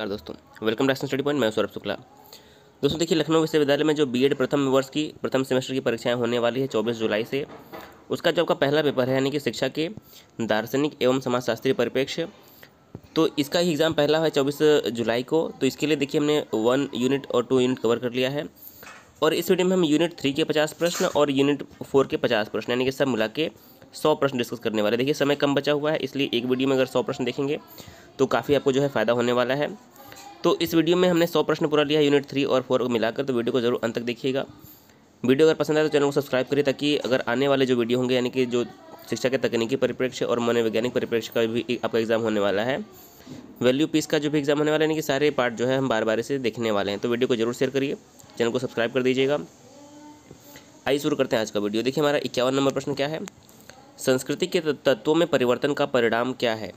नमस्कार दोस्तों welcome to study point मैं सौरभ शुक्ला दोस्तों देखिए लखनऊ विश्वविद्यालय में जो बीएड प्रथम वर्ष की प्रथम सेमेस्टर की परीक्षाएं होने वाली है 24 जुलाई से उसका जो आपका पहला पेपर है यानी कि शिक्षा के दार्शनिक एवं समाजशास्त्रीय परिप्रेक्ष्य तो इसका ही एग्ज़ाम पहला है चौबीस जुलाई को तो इसके लिए देखिए हमने वन यूनिट और टू यूनिट कवर कर लिया है और इस वीडियो में हम यूनिट थ्री के पचास प्रश्न और यूनिट फोर के पचास प्रश्न यानी कि सब मिला के सौ प्रश्न डिस्कस करने वाले देखिए समय कम बचा हुआ है इसलिए एक वीडियो में अगर सौ प्रश्न देखेंगे तो काफ़ी आपको जो है फ़ायदा होने वाला है तो इस वीडियो में हमने सौ प्रश्न पूरा लिया यूनिट थ्री और फोर को मिलाकर तो वीडियो को जरूर अंत तक देखिएगा वीडियो अगर पसंद आए तो चैनल को सब्सक्राइब करिए ताकि अगर आने वाले जो वीडियो होंगे यानी कि जो शिक्षा के तकनीकी परिप्रेक्ष्य और मनोवैज्ञानिक परिप्रेक्ष्य का भी आपका एग्जाम होने वाला है वैल्यू पीस का जो भी एग्जाम होने वाला है यानी कि सारे पार्ट जो है हम बार बार से देखने वाले हैं तो वीडियो को जरूर शेयर करिए चैनल को सब्सक्राइब कर दीजिएगा आइए शुरू करते हैं आज का वीडियो देखिए हमारा इक्यावन नंबर प्रश्न क्या है संस्कृति के तत्वों में परिवर्तन का परिणाम क्या है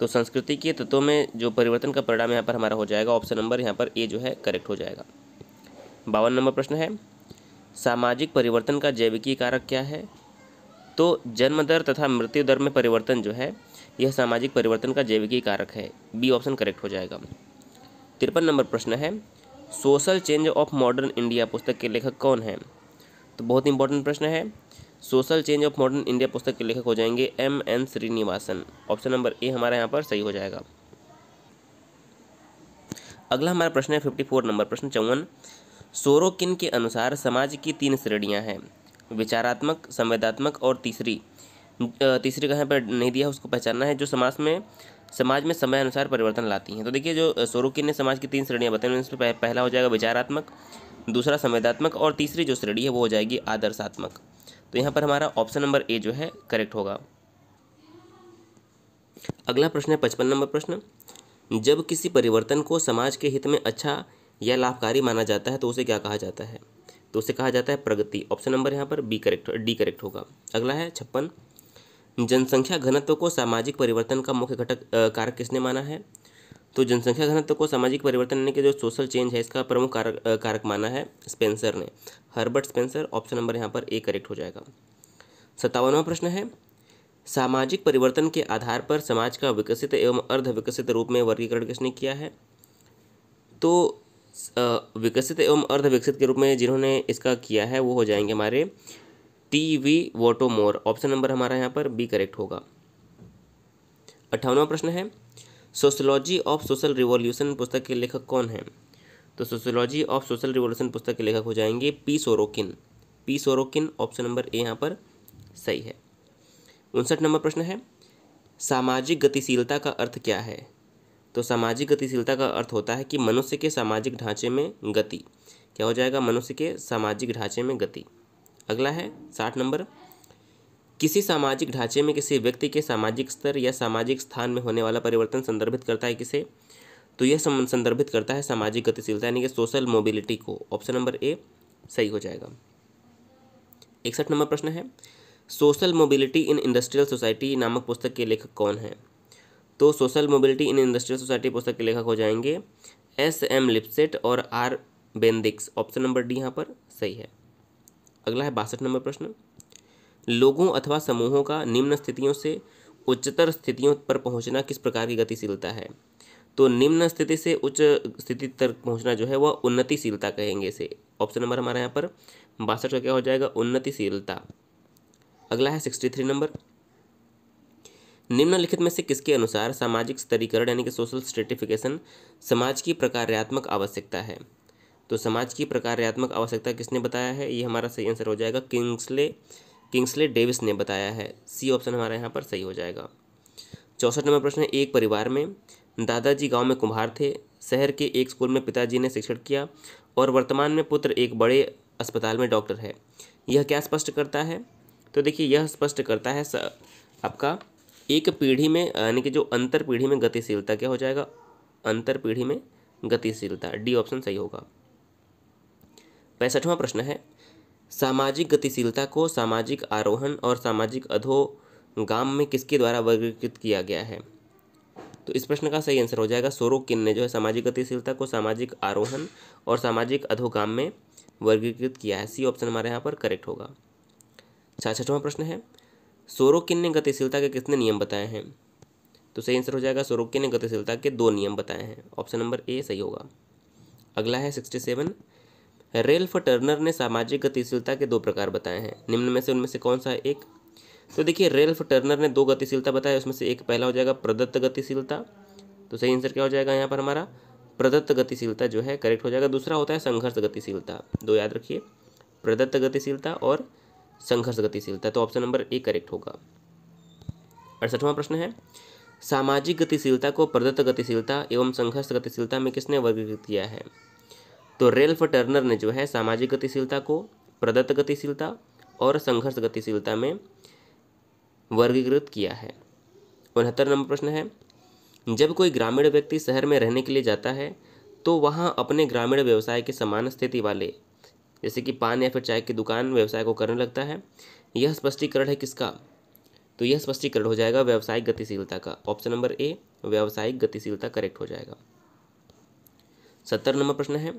तो संस्कृति के तत्वों में जो परिवर्तन का परिणाम यहाँ पर हमारा हो जाएगा ऑप्शन नंबर यहाँ पर ए जो है करेक्ट हो जाएगा बावन नंबर प्रश्न है सामाजिक परिवर्तन का जैविकी कारक क्या है तो जन्म दर तथा मृत्यु दर में परिवर्तन जो है यह सामाजिक परिवर्तन का जैविकी कारक है बी ऑप्शन करेक्ट हो जाएगा तिरपन नंबर प्रश्न है social change of modern India पुस्तक के लेखक कौन है तो बहुत इंपॉर्टेंट प्रश्न है social change of modern India पुस्तक के लेखक हो जाएंगे M N Srinivasan option number A हमारा यहाँ पर सही हो जाएगा अगला हमारा प्रश्न है फिफ्टी फोर नंबर प्रश्न चौवन सोरोकिन के अनुसार समाज की तीन श्रेणियाँ हैं विचारात्मक संवेदात्मक और तीसरी तीसरी कहाँ पर नहीं दिया उसको पहचानना है जो समाज में समाज में समय अनुसार परिवर्तन लाती हैं तो देखिए जो सोरोकिन ने समाज की तीन श्रेणियाँ बताई उनमें पहला हो जाएगा विचारात्मक दूसरा संवेदात्मक और तीसरी जो श्रेणी है वो हो जाएगी आदर्शात्मक तो यहाँ पर हमारा ऑप्शन नंबर ए जो है करेक्ट होगा अगला प्रश्न है पचपन नंबर प्रश्न जब किसी परिवर्तन को समाज के हित में अच्छा या लाभकारी माना जाता है तो उसे क्या कहा जाता है तो उसे कहा जाता है प्रगति ऑप्शन नंबर यहाँ पर बी करेक्ट डी करेक्ट होगा अगला है छप्पन जनसंख्या घनत्व को सामाजिक परिवर्तन का मुख्य घटक कारक किसने माना है तो जनसंख्या घनत्व को सामाजिक परिवर्तन यानी कि जो सोशल चेंज है इसका प्रमुख कारक कारक माना है स्पेंसर ने हर्बर्ट स्पेंसर ऑप्शन नंबर यहाँ पर ए करेक्ट हो जाएगा सत्तावनवा प्रश्न है सामाजिक परिवर्तन के आधार पर समाज का विकसित एवं अर्ध विकसित रूप में वर्गीकरण किसने किया है तो विकसित एवं अर्ध विकसित के रूप में जिन्होंने इसका किया है वो हो जाएंगे हमारे T V Bottomore option number हमारा यहाँ पर बी करेक्ट होगा अट्ठावनवा प्रश्न है सोशोलॉजी ऑफ सोशल रिवॉल्यूशन पुस्तक के लेखक कौन हैं तो सोशोलॉजी ऑफ सोशल रिवॉल्यूशन पुस्तक के लेखक हो जाएंगे P Sorokin P Sorokin option number A यहाँ पर सही है उनसठ नंबर प्रश्न है सामाजिक गतिशीलता का अर्थ क्या है तो सामाजिक गतिशीलता का अर्थ होता है कि मनुष्य के सामाजिक ढांचे में गति क्या हो जाएगा मनुष्य के सामाजिक ढांचे में गति अगला है साठ नंबर किसी सामाजिक ढांचे में किसी व्यक्ति के सामाजिक स्तर या सामाजिक स्थान में होने वाला परिवर्तन संदर्भित करता है किसे तो यह संदर्भित करता है सामाजिक गतिशीलता यानी कि सोशल मोबिलिटी को ऑप्शन नंबर ए सही हो जाएगा इकसठ नंबर प्रश्न है social mobility in industrial society नामक पुस्तक के लेखक कौन हैं तो social mobility in industrial society पुस्तक के लेखक हो जाएंगे एस एम लिप्सेट और R Bendix option number D यहाँ पर सही है अगला है बासठ नंबर प्रश्न लोगों अथवा समूहों का निम्न स्थितियों से उच्चतर स्थितियों पर पहुंचना किस प्रकार की गतिशीलता है तो निम्न स्थिति से उच्च स्थिति तक पहुंचना जो है वह उन्नतिशीलता कहेंगे इसे ऑप्शन नंबर हमारे यहाँ पर बासठ का क्या हो जाएगा उन्नतिशीलता अगला है सिक्सटी थ्री नंबर निम्नलिखित में से किसके अनुसार सामाजिक स्तरीकरण यानी कि सोशल स्ट्रेटिफिकेशन समाज की प्रकार्यात्मक आवश्यकता है तो समाज की प्रकार्यात्मक आवश्यकता किसने बताया है ये हमारा सही आंसर हो जाएगा किंग्सले किंग्सले डेविस ने बताया है सी ऑप्शन हमारा यहाँ पर सही हो जाएगा चौसठ नंबर प्रश्न है एक परिवार में दादाजी गांव में कुम्हार थे शहर के एक स्कूल में पिताजी ने शिक्षण किया और वर्तमान में पुत्र एक बड़े अस्पताल में डॉक्टर है यह क्या स्पष्ट करता है तो देखिए यह स्पष्ट करता है आपका एक पीढ़ी में यानी कि जो अंतर पीढ़ी में गतिशीलता क्या हो जाएगा अंतर पीढ़ी में गतिशीलता डी ऑप्शन सही होगा पैंसठवां प्रश्न है सामाजिक गतिशीलता को सामाजिक आरोहण और सामाजिक अधोगाम में किसके द्वारा वर्गीकृत किया गया है तो इस प्रश्न का सही आंसर हो जाएगा सोरो किन ने जो है सामाजिक गतिशीलता को सामाजिक आरोहण और सामाजिक अधोगाम में वर्गीकृत किया है सी ऑप्शन हमारे यहाँ पर करेक्ट होगा अच्छा, छठवा प्रश्न है सोरो किन ने गतिशीलता के कितने नियम बताए हैं तो सही आंसर हो जाएगा किन ने गतिशीलता के दो नियम बताए हैं ऑप्शन नंबर ए सही होगा अगला है सिक्सटी सेवन रेल्फ टर्नर ने सामाजिक गतिशीलता के दो प्रकार बताए हैं निम्न में से उनमें से कौन सा है एक तो देखिए रेल्फ टर्नर ने दो गतिशीलता बताया उसमें से एक पहला हो जाएगा प्रदत्त गतिशीलता तो सही आंसर क्या हो जाएगा यहाँ पर हमारा प्रदत्त गतिशीलता जो है करेक्ट हो जाएगा दूसरा होता है संघर्ष गतिशीलता दो याद रखिए प्रदत्त गतिशीलता और संघर्ष गतिशीलता तो ऑप्शन नंबर ए करेक्ट होगा अड़सठवां प्रश्न है सामाजिक गतिशीलता को प्रदत्त गतिशीलता एवं संघर्ष गतिशीलता में किसने वर्गीकृत किया है तो रेल्फ टर्नर ने जो है सामाजिक गतिशीलता को प्रदत्त गतिशीलता और संघर्ष गतिशीलता में वर्गीकृत किया है उनहत्तर नंबर प्रश्न है जब कोई ग्रामीण व्यक्ति शहर में रहने के लिए जाता है तो वहाँ अपने ग्रामीण व्यवसाय के समान स्थिति वाले जैसे कि पान या फिर चाय की दुकान व्यवसाय को करने लगता है यह स्पष्टीकरण है किसका तो यह स्पष्टीकरण हो जाएगा व्यावसायिक गतिशीलता का ऑप्शन नंबर ए व्यावसायिक गतिशीलता करेक्ट हो जाएगा सत्तर नंबर प्रश्न है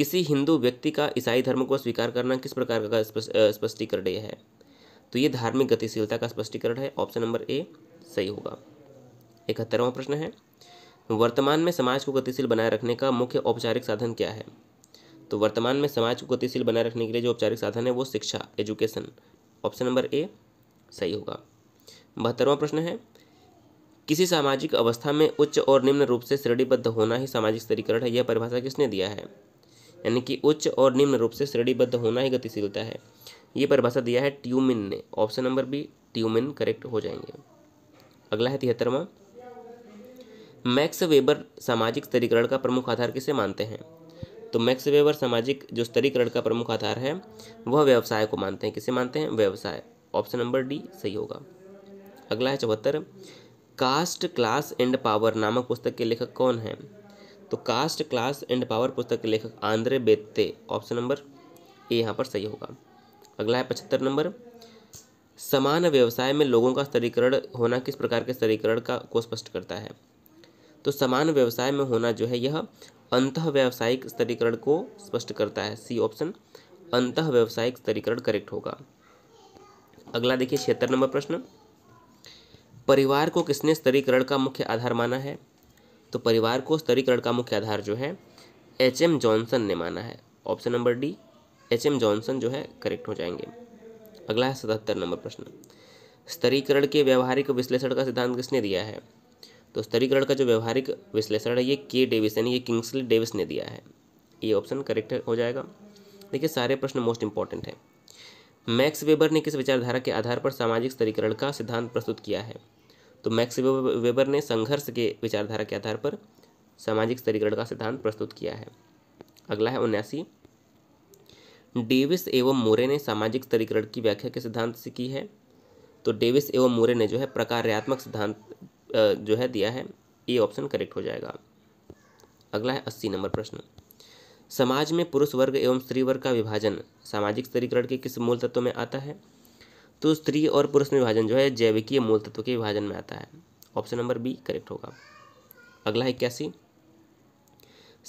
किसी हिंदू व्यक्ति का ईसाई धर्म को स्वीकार करना किस प्रकार का स्पष्टीकरण है तो ये धार्मिक गतिशीलता का स्पष्टीकरण है ऑप्शन नंबर ए सही होगा इकहत्तरवा प्रश्न है वर्तमान में समाज को गतिशील बनाए रखने का मुख्य औपचारिक साधन क्या है तो वर्तमान में समाज को गतिशील बनाए रखने के लिए जो औपचारिक साधन है वो शिक्षा एजुकेशन ऑप्शन नंबर ए सही होगा बहत्तरवा प्रश्न है किसी सामाजिक अवस्था में उच्च और निम्न रूप से श्रेणीबद्ध होना ही सामाजिक स्तरीकरण है यह परिभाषा किसने दिया है यानी कि उच्च और निम्न रूप से श्रेणीबद्ध होना ही गतिशीलता है ये परिभाषा दिया है ट्यूमिन ने option number B Tumin correct हो जाएंगे अगला है तिहत्तरवा मैक्स वेबर सामाजिक स्तरीकरण का प्रमुख आधार किसे मानते हैं तो मैक्स वेबर सामाजिक जो स्तरीकरण का प्रमुख आधार है वह व्यवसाय को मानते हैं किसे मानते हैं व्यवसाय ऑप्शन नंबर डी सही होगा अगला है चौहत्तर कास्ट क्लास एंड पावर नामक पुस्तक के लेखक कौन हैं तो कास्ट क्लास एंड पावर पुस्तक के लेखक Andre Beteille option number A यहाँ पर सही होगा अगला है पचहत्तर नंबर समान व्यवसाय में लोगों का स्तरीकरण होना किस प्रकार के स्तरीकरण का को स्पष्ट करता है तो समान व्यवसाय में होना जो है यह अंत व्यावसायिक स्तरीकरण को स्पष्ट करता है सी ऑप्शन अंत व्यावसायिक स्तरीकरण करेक्ट होगा अगला देखिए छिहत्तर नंबर प्रश्न परिवार को किसने स्तरीकरण का मुख्य आधार माना है तो परिवार को स्तरीकरण का मुख्य आधार जो है एच एम जॉनसन ने माना है option number D H M Johnson जो है करेक्ट हो जाएंगे अगला है सतहत्तर नंबर प्रश्न स्तरीकरण के व्यवहारिक विश्लेषण का सिद्धांत किसने दिया है तो स्तरीकरण का जो व्यवहारिक विश्लेषण है ये के डेविस यानी ये किंग्सली डेविस ने दिया है ये ऑप्शन करेक्ट हो जाएगा देखिए सारे प्रश्न मोस्ट इंपॉर्टेंट है मैक्स वेबर ने किस विचारधारा के आधार पर सामाजिक स्तरीकरण का सिद्धांत प्रस्तुत किया है तो मैक्स वेबर ने संघर्ष के विचारधारा के आधार पर सामाजिक स्तरीकरण का सिद्धांत प्रस्तुत किया है अगला है उन्यासी डेविस एवं मोरे ने सामाजिक स्तरीकरण की व्याख्या के सिद्धांत से की है तो डेविस एवं मोरे ने जो है प्रकार्यात्मक सिद्धांत जो है दिया है ये ऑप्शन करेक्ट हो जाएगा अगला है अस्सी नंबर प्रश्न समाज में पुरुष वर्ग एवं स्त्री वर्ग का विभाजन सामाजिक स्तरीकरण के किस मूल तत्व में आता है तो स्त्री और पुरुष में विभाजन जो है जैविकीय मूल तत्व के विभाजन में आता है ऑप्शन नंबर बी करेक्ट होगा अगला है इक्यासी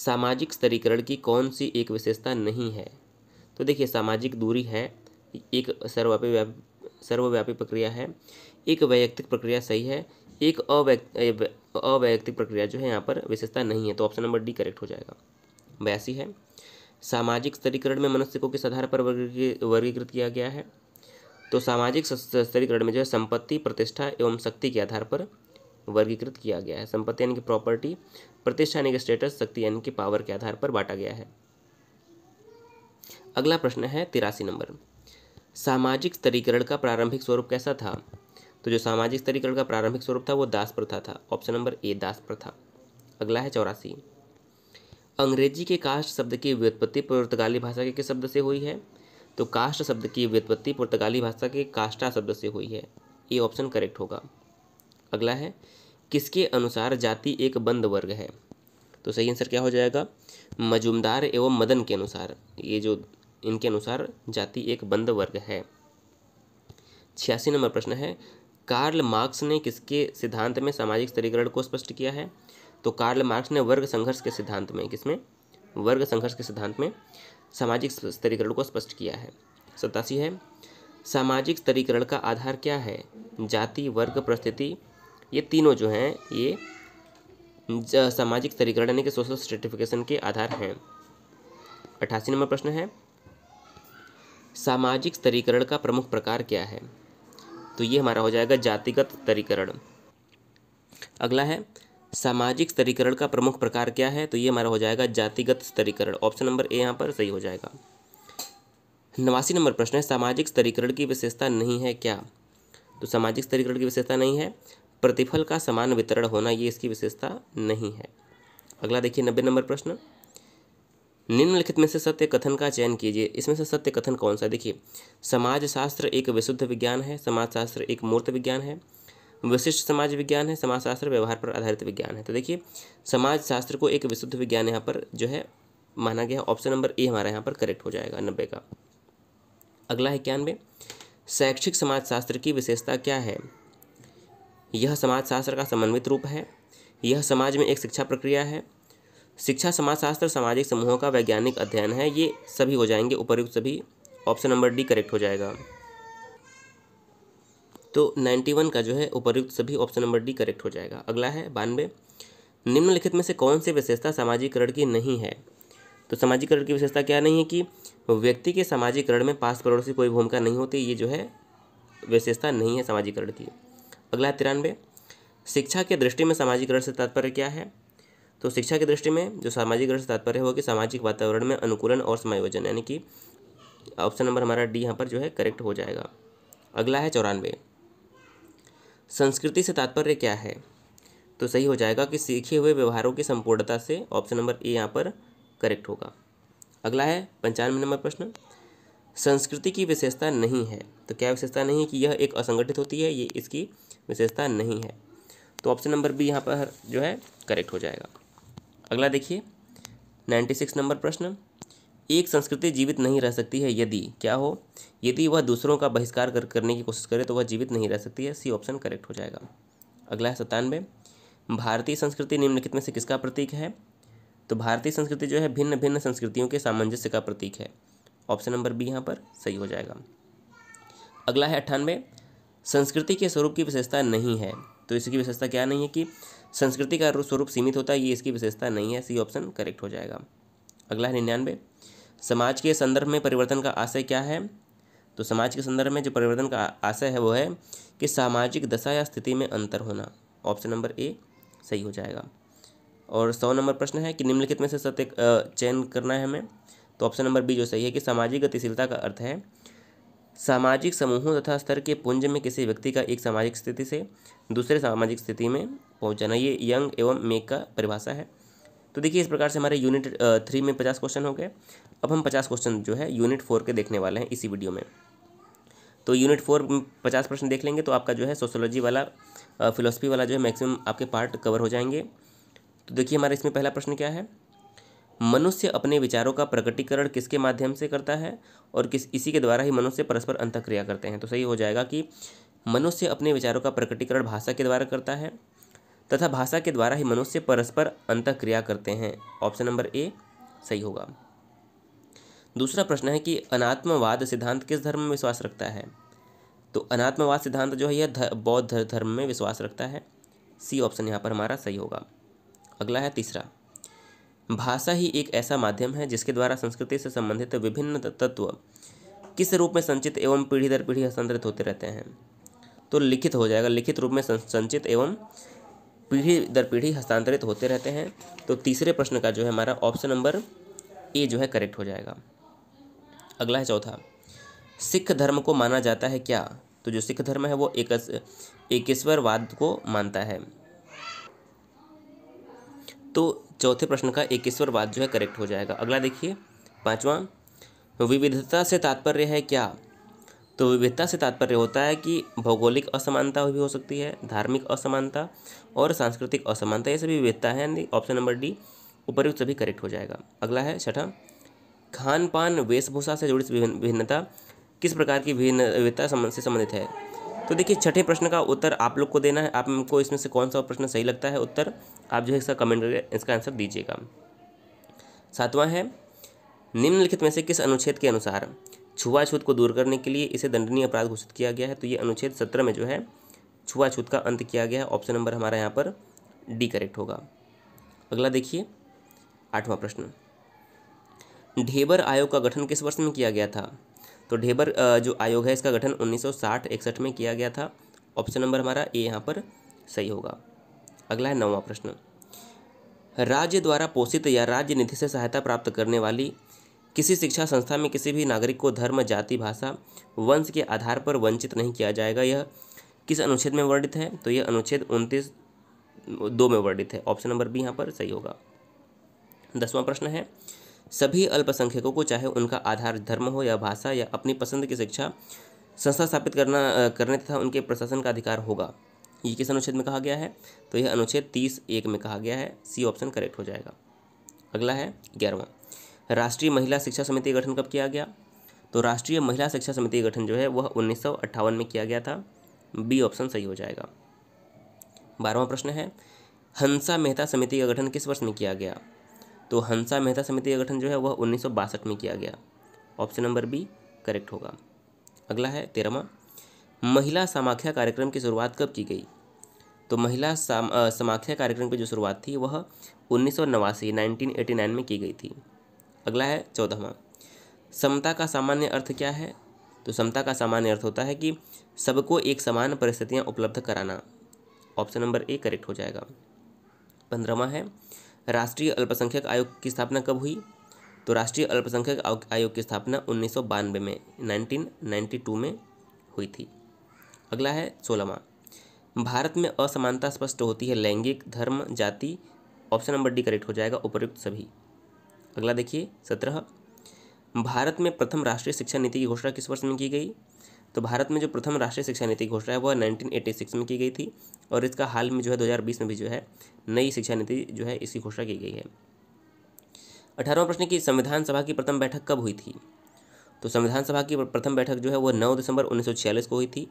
सामाजिक स्तरीकरण की कौन सी एक विशेषता नहीं है तो देखिए सामाजिक दूरी है एक सर्वव्यापी सर्वव्यापी प्रक्रिया है एक वैयक्तिक प्रक्रिया सही है एक अवैयक्तिक प्रक्रिया जो है यहाँ पर विशेषता नहीं है तो ऑप्शन नंबर डी करेक्ट हो जाएगा बयासी है सामाजिक स्तरीकरण में मनुष्य को किस आधार पर वर्गीकृत किया गया है तो सामाजिक स्तरीकरण में जो है संपत्ति प्रतिष्ठा एवं शक्ति के आधार पर वर्गीकृत किया गया है संपत्ति यानी कि प्रॉपर्टी प्रतिष्ठा यानी कि स्टेटस शक्ति यानी कि पावर के आधार पर बांटा गया है अगला प्रश्न है तिरासी नंबर सामाजिक स्तरीकरण का प्रारंभिक स्वरूप कैसा था तो जो सामाजिक स्तरीकरण का प्रारंभिक स्वरूप था वो दास प्रथा था ऑप्शन नंबर ए दास प्रथा अगला है चौरासी अंग्रेजी के कास्ट शब्द की व्युत्पत्ति पुर्तगाली भाषा के किस शब्द से हुई है तो काष्ट शब्द की व्युत्पत्ति पुर्तगाली भाषा के काष्टा शब्द से हुई है ये ऑप्शन करेक्ट होगा अगला है किसके अनुसार जाति एक बंद वर्ग है तो सही आंसर क्या हो जाएगा मजुमदार एवं मदन के अनुसार ये जो इनके अनुसार जाति एक बंद वर्ग है छियासी नंबर प्रश्न है कार्ल मार्क्स ने किसके सिद्धांत में सामाजिक स्थिरीकरण को स्पष्ट किया है तो कार्ल मार्क्स ने वर्ग संघर्ष के सिद्धांत में किसमें वर्ग संघर्ष के सिद्धांत में सामाजिक स्तरीकरण को स्पष्ट किया है सतासी है सामाजिक स्तरीकरण का आधार क्या है जाति वर्ग परिस्थिति ये तीनों जो हैं ये सामाजिक स्तरीकरण यानी कि सोशल सर्टिफिकेशन के आधार हैं अठासी नंबर प्रश्न है सामाजिक स्तरीकरण का प्रमुख प्रकार क्या है तो ये हमारा हो जाएगा जातिगत स्तरीकरण अगला है सामाजिक स्तरीकरण का प्रमुख प्रकार क्या है तो ये हमारा हो जाएगा जातिगत स्तरीकरण ऑप्शन नंबर ए यहाँ पर सही हो जाएगा नवासी नंबर प्रश्न है सामाजिक स्तरीकरण की विशेषता नहीं है क्या तो सामाजिक स्तरीकरण की विशेषता नहीं है प्रतिफल का समान वितरण होना ये इसकी विशेषता नहीं है अगला देखिए नब्बे नंबर प्रश्न निम्नलिखित में से सत्य कथन का चयन कीजिए इसमें से सत्य कथन कौन सा देखिए समाजशास्त्र एक विशुद्ध विज्ञान है समाजशास्त्र एक मूर्त विज्ञान है विशिष्ट समाज विज्ञान है समाजशास्त्र व्यवहार पर आधारित विज्ञान है तो देखिए समाजशास्त्र को एक विशुद्ध विज्ञान यहाँ पर जो है माना गया ऑप्शन नंबर ए हमारा यहाँ पर करेक्ट हो जाएगा नब्बे का अगला है इक्यानवे शैक्षिक समाजशास्त्र की विशेषता क्या है यह समाजशास्त्र का समन्वित रूप है यह समाज में एक शिक्षा प्रक्रिया है शिक्षा समाजशास्त्र सामाजिक समूहों का वैज्ञानिक अध्ययन है ये सभी हो जाएंगे उपरुक्त सभी ऑप्शन नंबर डी करेक्ट हो जाएगा तो 91 का जो है उपरुक्त सभी ऑप्शन नंबर डी करेक्ट हो जाएगा अगला है बानवे निम्नलिखित में से कौन सी विशेषता सामाजिकरण की नहीं है तो सामाजिकरण की विशेषता क्या नहीं है कि व्यक्ति के सामाजिकरण में पास करोड़ से कोई भूमिका नहीं होती ये जो है विशेषता नहीं है सामाजिकरण की अगला है तिरानवे शिक्षा के दृष्टि में सामाजिकरण से तात्पर्य क्या है तो शिक्षा की दृष्टि में जो सामाजिकरण से तात्पर्य है वो कि सामाजिक वातावरण में अनुकूलन और समायोजन यानी कि ऑप्शन नंबर हमारा डी यहाँ पर जो है करेक्ट हो जाएगा अगला है चौरानवे संस्कृति से तात्पर्य क्या है तो सही हो जाएगा कि सीखे हुए व्यवहारों की संपूर्णता से ऑप्शन नंबर ए यहाँ पर करेक्ट होगा अगला है पंचानवे नंबर प्रश्न संस्कृति की विशेषता नहीं है तो क्या विशेषता नहीं है कि यह एक असंगठित होती है ये इसकी विशेषता नहीं है तो ऑप्शन नंबर बी यहाँ पर जो है करेक्ट हो जाएगा अगला देखिए नाइन्टी सिक्स नंबर प्रश्न एक संस्कृति जीवित नहीं रह सकती है यदि क्या हो यदि वह दूसरों का बहिष्कार कर करने की कोशिश करे तो वह जीवित नहीं रह सकती है सी ऑप्शन करेक्ट हो जाएगा अगला है सत्तानवे भारतीय संस्कृति निम्नलिखित में से किसका प्रतीक है तो भारतीय संस्कृति जो है भिन्न भिन्न संस्कृतियों के सामंजस्य का प्रतीक है ऑप्शन नंबर बी यहाँ पर सही हो जाएगा अगला है अट्ठानवे संस्कृति के स्वरूप की विशेषता नहीं है तो इसकी विशेषता क्या नहीं है कि संस्कृति का स्वरूप सीमित होता है ये इसकी विशेषता नहीं है सी ऑप्शन करेक्ट हो जाएगा अगला है निन्यानवे समाज के संदर्भ में परिवर्तन का आशय क्या है तो समाज के संदर्भ में जो परिवर्तन का आशय है वो है कि सामाजिक दशा या स्थिति में अंतर होना ऑप्शन नंबर ए सही हो जाएगा और सौ नंबर प्रश्न है कि निम्नलिखित में से सत्य चयन करना है हमें तो ऑप्शन नंबर बी जो सही है कि सामाजिक गतिशीलता का अर्थ है सामाजिक समूहों तथा स्तर के पुंज में किसी व्यक्ति का एक सामाजिक स्थिति से दूसरे सामाजिक स्थिति में पहुँचाना ये यंग एवं मेक का परिभाषा है तो देखिए इस प्रकार से हमारे यूनिट थ्री में पचास क्वेश्चन हो गए अब हम पचास क्वेश्चन जो है यूनिट फोर के देखने वाले हैं इसी वीडियो में तो यूनिट फोर पचास प्रश्न देख लेंगे तो आपका जो है सोशोलॉजी वाला फिलोसफी वाला जो है मैक्सिमम आपके पार्ट कवर हो जाएंगे तो देखिए हमारा इसमें पहला प्रश्न क्या है मनुष्य अपने विचारों का प्रकटीकरण किसके माध्यम से करता है और किस इसी के द्वारा ही मनुष्य परस्पर अंतक्रिया करते हैं तो सही हो जाएगा कि मनुष्य अपने विचारों का प्रकटीकरण भाषा के द्वारा करता है तथा भाषा के द्वारा ही मनुष्य परस्पर अंत क्रिया करते हैं ऑप्शन नंबर ए सही होगा दूसरा प्रश्न है कि अनात्मवाद सिद्धांत किस धर्म में विश्वास रखता है तो अनात्मवाद सिद्धांत जो है यह बौद्ध धर्म में विश्वास रखता है सी ऑप्शन यहाँ पर हमारा सही होगा अगला है तीसरा भाषा ही एक ऐसा माध्यम है जिसके द्वारा संस्कृति से संबंधित विभिन्न तत्व किस रूप में संचित एवं पीढ़ी दर पीढ़ी हस्तांतरित होते रहते हैं तो लिखित हो जाएगा लिखित रूप में संचित एवं पीढ़ी दर पीढ़ी हस्तांतरित होते रहते हैं तो तीसरे प्रश्न का जो है हमारा ऑप्शन नंबर ए जो है करेक्ट हो जाएगा अगला है चौथा सिख धर्म को माना जाता है क्या तो जो सिख धर्म है वो एक एकेश्वरवाद को मानता है तो चौथे प्रश्न का एकेश्वरवाद जो है करेक्ट हो जाएगा अगला देखिए पांचवा विविधता से तात्पर्य है क्या तो विविधता से तात्पर्य होता है कि भौगोलिक असमानता भी हो सकती है धार्मिक असमानता और सांस्कृतिक असमानता ये सभी विविधता है यानी ऑप्शन नंबर डी उपरयुक्त सभी करेक्ट हो जाएगा अगला है छठा खान पान वेशभूषा से जुड़ी विभिन्नता किस प्रकार की विभिन्न विविधता से संबंधित है तो देखिए छठे प्रश्न का उत्तर आप लोग को देना है आपको इसमें से कौन सा प्रश्न सही लगता है उत्तर आप जो है इसका कमेंट करके इसका आंसर दीजिएगा सातवां है निम्नलिखित में से किस अनुच्छेद के अनुसार छुआछूत को दूर करने के लिए इसे दंडनीय अपराध घोषित किया गया है तो ये अनुच्छेद सत्रह में जो है छुआछूत का अंत किया गया है ऑप्शन नंबर हमारा यहाँ पर डी करेक्ट होगा अगला देखिए आठवां प्रश्न ढेबर आयोग का गठन किस वर्ष में किया गया था तो ढेबर जो आयोग है इसका गठन 1960 सौ में किया गया था ऑप्शन नंबर हमारा ए यहाँ पर सही होगा अगला है नौवां प्रश्न राज्य द्वारा पोषित या राज्य निधि से सहायता प्राप्त करने वाली किसी शिक्षा संस्था में किसी भी नागरिक को धर्म जाति भाषा वंश के आधार पर वंचित नहीं किया जाएगा यह किस अनुच्छेद में वर्णित है तो यह अनुच्छेद उनतीस दो में वर्णित है ऑप्शन नंबर बी यहाँ पर सही होगा दसवां प्रश्न है सभी अल्पसंख्यकों को चाहे उनका आधार धर्म हो या भाषा या अपनी पसंद की शिक्षा संस्था स्थापित करना करने तथा उनके प्रशासन का अधिकार होगा ये किस अनुच्छेद में कहा गया है तो यह अनुच्छेद तीस एक में कहा गया है सी ऑप्शन करेक्ट हो जाएगा अगला है ग्यारहवा राष्ट्रीय महिला शिक्षा समिति का गठन कब किया गया तो राष्ट्रीय महिला शिक्षा समिति का गठन जो है वह उन्नीस में किया गया था बी ऑप्शन सही हो जाएगा बारहवा प्रश्न है हंसा मेहता समिति का गठन किस वर्ष में किया गया तो हंसा मेहता समिति का गठन जो है वह उन्नीस में किया गया ऑप्शन नंबर बी करेक्ट होगा अगला है तेरहवा महिला समाख्या कार्यक्रम की शुरुआत कब की गई तो महिला समाख्या कार्यक्रम की जो शुरुआत थी वह उन्नीस सौ नवासी में की गई थी अगला है चौदहवा समता का सामान्य अर्थ क्या है तो समता का सामान्य अर्थ होता है कि सबको एक समान परिस्थितियाँ उपलब्ध कराना ऑप्शन नंबर ए करेक्ट हो जाएगा पंद्रहवा है राष्ट्रीय अल्पसंख्यक आयोग की स्थापना कब हुई तो राष्ट्रीय अल्पसंख्यक आयोग की स्थापना उन्नीस में 1992 में हुई थी अगला है सोलहवा भारत में असमानता स्पष्ट होती है लैंगिक धर्म जाति ऑप्शन नंबर डी करेक्ट हो जाएगा उपयुक्त सभी अगला देखिए सत्रह भारत में प्रथम राष्ट्रीय शिक्षा नीति की घोषणा किस वर्ष में की गई तो भारत में जो प्रथम राष्ट्रीय शिक्षा नीति की घोषणा है वह 1986 में की गई थी और इसका हाल में जो है 2020 में भी जो है नई शिक्षा नीति जो है इसकी घोषणा की गई है अठारहवा प्रश्न की संविधान सभा की प्रथम बैठक कब हुई थी तो संविधान सभा की प्रथम बैठक जो है वह नौ दिसंबर उन्नीस को हुई थी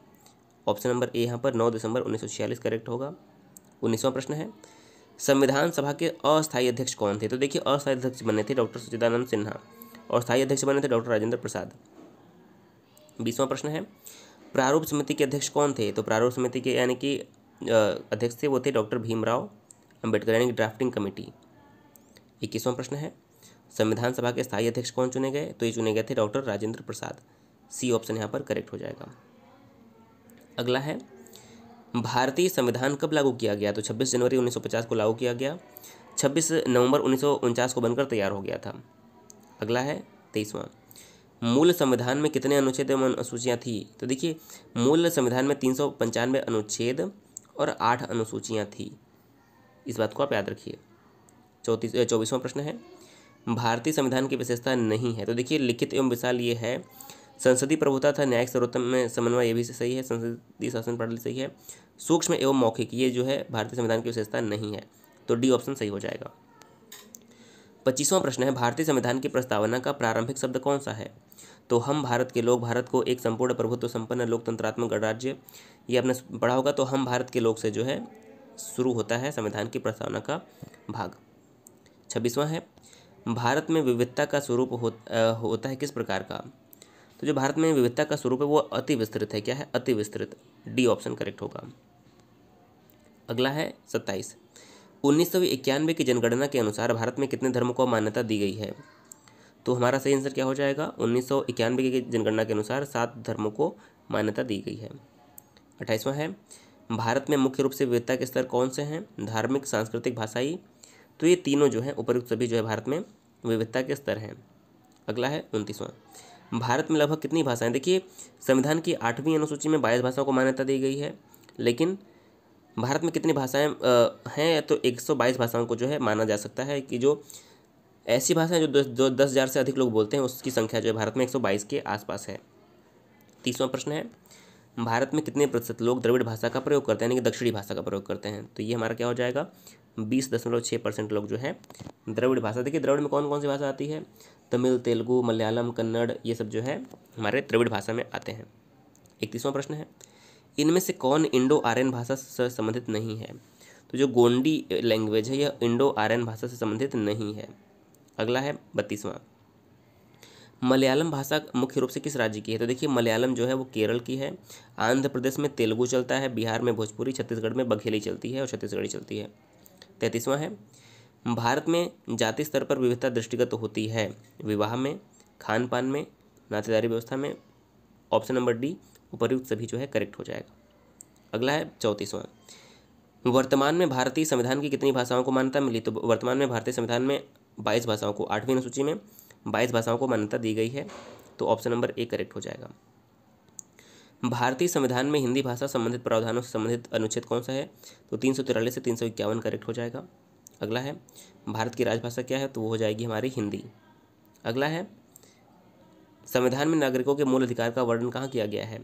ऑप्शन नंबर ए यहाँ पर नौ दिसंबर उन्नीस करेक्ट होगा उन्नीसवा प्रश्न है संविधान सभा के अस्थायी अध्यक्ष कौन थे तो देखिए अस्थायी अध्यक्ष बने थे डॉक्टर सचिदानंद सिन्हा और स्थायी अध्यक्ष बने थे डॉक्टर राजेंद्र प्रसाद बीसवा प्रश्न है प्रारूप समिति के अध्यक्ष कौन थे तो प्रारूप समिति के यानी कि अध्यक्ष थे वो थे डॉक्टर भीमराव अंबेडकर यानी कि ड्राफ्टिंग कमेटी इक्कीसवां प्रश्न है संविधान सभा के स्थायी अध्यक्ष कौन चुने गए तो ये चुने गए थे doctor Rajendra Prasad C option यहाँ पर करेक्ट हो जाएगा अगला है भारतीय संविधान कब लागू किया गया तो 26 जनवरी 1950 को लागू किया गया 26 नवंबर उन्नीस को बनकर तैयार हो गया था अगला है तेईसवां मूल संविधान में कितने अनुच्छेद एवं अनुसूचियाँ थी तो देखिए मूल संविधान में तीन अनुच्छेद और आठ अनुसूचियाँ थी इस बात को आप याद रखिए चौतीस चौबीसवां प्रश्न है भारतीय संविधान की विशेषता नहीं है तो देखिए लिखित एवं विशाल ये है संसदीय प्रभुता था न्यायिक सर्वोत्तम में समन्वय ये भी सही है संसदीय शासन प्रणाली सही है सूक्ष्म एवं मौखिक ये जो है भारतीय संविधान की विशेषता नहीं है तो डी ऑप्शन सही हो जाएगा पच्चीसवां प्रश्न है भारतीय संविधान की प्रस्तावना का प्रारंभिक शब्द कौन सा है तो हम भारत के लोग भारत को एक संपूर्ण प्रभुत्व संपन्न लोकतंत्रात्मक गणराज्य ये आपने पढ़ा होगा तो हम भारत के लोग से जो है शुरू होता है संविधान की प्रस्तावना का भाग छब्बीसवां है भारत में विविधता का स्वरूप हो, होता है किस प्रकार का तो जो भारत में विविधता का स्वरूप है वो अति विस्तृत है क्या है अति विस्तृत डी ऑप्शन करेक्ट होगा अगला है सत्ताईस उन्नीस की जनगणना के अनुसार भारत में कितने धर्मों को मान्यता दी गई है तो हमारा सही आंसर क्या हो जाएगा उन्नीस की जनगणना के अनुसार सात धर्मों को मान्यता दी गई है अट्ठाईसवां है भारत में मुख्य रूप से विविधता के स्तर कौन से हैं धार्मिक सांस्कृतिक भाषाई तो ये तीनों जो है उपरुक्त सभी जो है भारत में विविधता के स्तर हैं अगला है उनतीसवां भारत में लगभग कितनी भाषाएं देखिए संविधान की आठवीं अनुसूची में बाईस भाषाओं को मान्यता दी गई है लेकिन भारत में कितनी भाषाएं हैं तो 122 भाषाओं को जो है माना जा सकता है कि जो ऐसी भाषाएं जो दस जो दस हज़ार से अधिक लोग बोलते हैं उसकी संख्या जो है भारत में 122 के आसपास है तीसवा प्रश्न है भारत में कितने प्रतिशत लोग द्रविड़ भाषा का प्रयोग करते हैं यानी कि दक्षिणी भाषा का प्रयोग करते हैं तो ये हमारा क्या हो जाएगा बीस दशमलव छः परसेंट लोग जो है द्रविड़ भाषा देखिए द्रविड़ में कौन कौन सी भाषा आती है तमिल तेलुगु मलयालम कन्नड़ ये सब जो है हमारे द्रविड़ भाषा में आते हैं इकतीसवां प्रश्न है इनमें से कौन इंडो आर्यन भाषा से संबंधित नहीं है तो जो गोंडी लैंग्वेज है यह इंडो आर्यन भाषा से संबंधित नहीं है अगला है बत्तीसवां मलयालम भाषा मुख्य रूप से किस राज्य की है तो देखिए मलयालम जो है वो केरल की है आंध्र प्रदेश में तेलुगु चलता है बिहार में भोजपुरी छत्तीसगढ़ में बघेली चलती है और छत्तीसगढ़ी चलती है तैंतीसवां है भारत में जाति स्तर पर विविधता दृष्टिगत होती है विवाह में खान पान में नातेदारी व्यवस्था में ऑप्शन नंबर डी उपरयुक्त सभी जो है करेक्ट हो जाएगा अगला है चौंतीसवां वर्तमान में भारतीय संविधान की कितनी भाषाओं को मान्यता मिली तो वर्तमान में भारतीय संविधान में बाईस भाषाओं को आठवीं अनुसूची में बाईस भाषाओं को मान्यता दी गई है तो ऑप्शन नंबर ए करेक्ट हो जाएगा भारतीय संविधान में हिंदी भाषा संबंधित प्रावधानों से संबंधित अनुच्छेद कौन सा है तो तीन सौ तिरालीस से तीन सौ इक्यावन करेक्ट हो जाएगा अगला है भारत की राजभाषा क्या है तो वो हो जाएगी हमारी हिंदी अगला है संविधान में नागरिकों के मूल अधिकार का वर्णन कहाँ किया गया है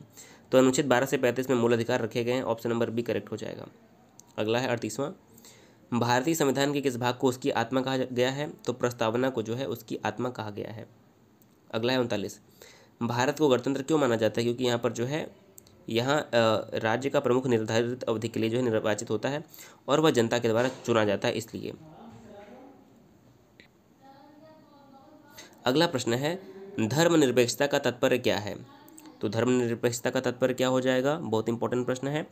तो अनुच्छेद बारह से पैंतीस में मूल अधिकार रखे गए हैं ऑप्शन नंबर बी करेक्ट हो जाएगा अगला है अड़तीसवां भारतीय संविधान के किस भाग को उसकी आत्मा कहा गया है तो प्रस्तावना को जो है उसकी आत्मा कहा गया है अगला है उनतालीस भारत को गणतंत्र क्यों माना जाता है क्योंकि यहाँ पर जो है यहाँ राज्य का प्रमुख निर्धारित अवधि के लिए जो है निर्वाचित होता है और वह जनता के द्वारा चुना जाता है इसलिए अगला प्रश्न है धर्मनिरपेक्षता का तात्पर्य क्या है तो धर्मनिरपेक्षता का तात्पर्य क्या हो जाएगा बहुत इंपॉर्टेंट प्रश्न है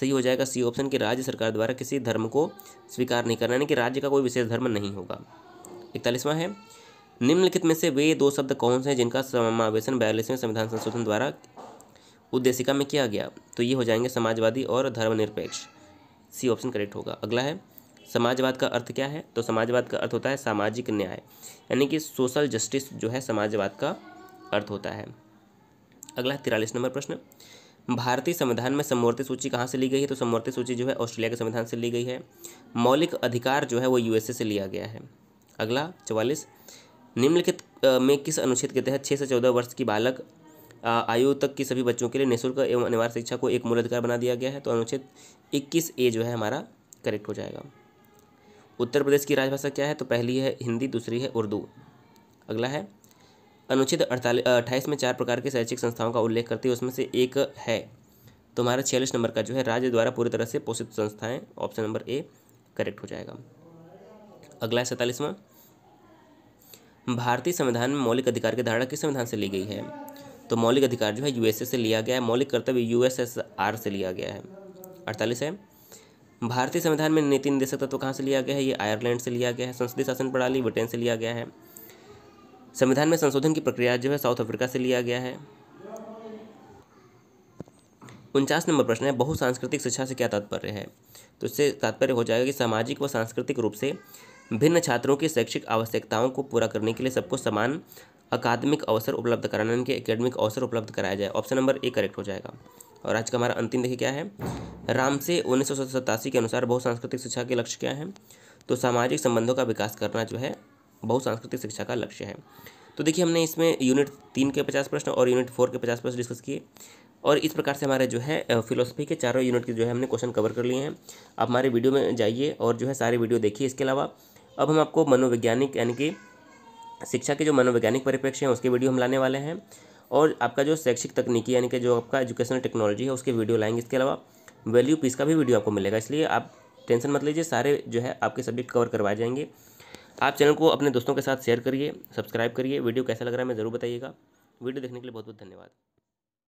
सही हो जाएगा सी ऑप्शन कि राज्य सरकार द्वारा किसी धर्म को स्वीकार नहीं करना यानी कि राज्य का कोई विशेष धर्म नहीं होगा इकतालीसवां है निम्नलिखित में से वे दो शब्द कौन से हैं जिनका समावेशन बयालीसवें संविधान संशोधन द्वारा उद्देशिका में किया गया तो ये हो जाएंगे समाजवादी और धर्मनिरपेक्ष सी ऑप्शन करेक्ट होगा अगला है समाजवाद का अर्थ क्या है तो समाजवाद का अर्थ होता है सामाजिक न्याय यानी कि सोशल जस्टिस जो है समाजवाद का अर्थ होता है अगला तिरालीस नंबर प्रश्न भारतीय संविधान में समवर्ती सूची कहाँ से ली गई है तो समवर्ती सूची जो है ऑस्ट्रेलिया के संविधान से ली गई है मौलिक अधिकार जो है वो यूएसए से लिया गया है अगला चवालीस निम्नलिखित में किस अनुच्छेद के तहत छः से चौदह वर्ष की बालक आयु तक की सभी बच्चों के लिए निःशुल्क एवं अनिवार्य शिक्षा को एक मूल अधिकार बना दिया गया है तो अनुच्छेद इक्कीस ए जो है हमारा करेक्ट हो जाएगा उत्तर प्रदेश की राजभाषा क्या है तो पहली है हिंदी दूसरी है उर्दू अगला है अनुच्छेद अड़तालीस अट्ठाईस में चार प्रकार के शैक्षिक संस्थाओं का उल्लेख करती है उसमें से एक है तो हमारा छियालीस नंबर का जो है राज्य द्वारा पूरी तरह से पोषित संस्थाएं ऑप्शन नंबर ए करेक्ट हो जाएगा अगला है सैंतालीसवां भारतीय संविधान में मौलिक अधिकार की धारणा किस संविधान से ली गई है तो मौलिक अधिकार जो है यूएसए से लिया गया है मौलिक कर्तव्य यूएसएसआर से लिया गया है अड़तालीस है भारतीय संविधान में नीति निदेशक तत्व कहाँ से लिया गया है ये आयरलैंड से लिया गया है संसदीय शासन प्रणाली ब्रिटेन से लिया गया है संविधान में संशोधन की प्रक्रिया जो है साउथ अफ्रीका से लिया गया है उनचास नंबर प्रश्न है बहुसांस्कृतिक शिक्षा से क्या तात्पर्य है तो इससे तात्पर्य हो जाएगा कि सामाजिक व सांस्कृतिक रूप से भिन्न छात्रों की शैक्षिक आवश्यकताओं को पूरा करने के लिए सबको समान अकादमिक अवसर उपलब्ध कराना यानी कि एकेडमिक अवसर उपलब्ध कराया जाए ऑप्शन नंबर ए करेक्ट हो जाएगा और आज का हमारा अंतिम देखिए क्या है राम से उन्नीस के अनुसार बहु सांस्कृतिक शिक्षा के लक्ष्य क्या है तो सामाजिक संबंधों का विकास करना जो है बहु सांस्कृतिक शिक्षा का लक्ष्य है तो देखिए हमने इसमें यूनिट तीन के पचास प्रश्न और यूनिट फोर के पचास प्रश्न डिस्कस किए और इस प्रकार से हमारे जो है फिलोसफी के चारों यूनिट के जो है हमने क्वेश्चन कवर कर लिए हैं आप हमारे वीडियो में जाइए और जो है सारे वीडियो देखिए इसके अलावा अब हम आपको मनोवैज्ञानिक यानी कि शिक्षा के जो मनोवैज्ञानिक परिप्रेक्ष्य हैं उसके वीडियो हम लाने वाले हैं और आपका जो शैक्षिक तकनीकी यानी कि जो आपका एजुकेशनल टेक्नोलॉजी है उसके वीडियो लाएंगे इसके अलावा वैल्यू पीस का भी वीडियो आपको मिलेगा इसलिए आप टेंशन मत लीजिए सारे जो है आपके सब्जेक्ट कवर करवाए जाएंगे आप चैनल को अपने दोस्तों के साथ शेयर करिए सब्सक्राइब करिए वीडियो कैसा लग रहा है मैं ज़रूर बताइएगा वीडियो देखने के लिए बहुत बहुत धन्यवाद